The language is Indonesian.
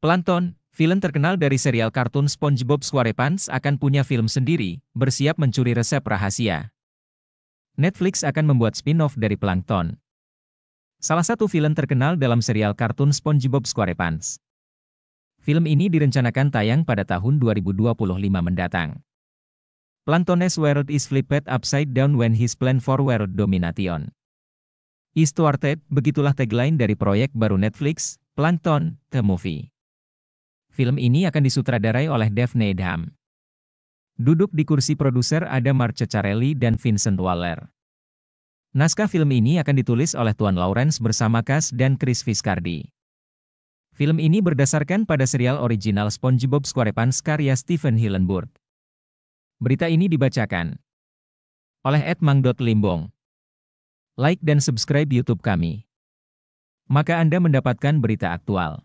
Plankton, film terkenal dari serial kartun SpongeBob SquarePants akan punya film sendiri, bersiap mencuri resep rahasia. Netflix akan membuat spin-off dari Plankton. Salah satu film terkenal dalam serial kartun SpongeBob SquarePants. Film ini direncanakan tayang pada tahun 2025 mendatang. Plankton's world is flipped upside down when his plan for world domination. Is thwarted, begitulah tagline dari proyek baru Netflix, Plankton, The Movie. Film ini akan disutradarai oleh Dev Needham. Duduk di kursi produser ada Marce Carelli dan Vincent Waller. Naskah film ini akan ditulis oleh Tuan Lawrence bersama Cass dan Chris Viscardi. Film ini berdasarkan pada serial original SpongeBob SquarePants karya Stephen Hillenburg. Berita ini dibacakan oleh Limbong. Like dan subscribe YouTube kami. Maka Anda mendapatkan berita aktual.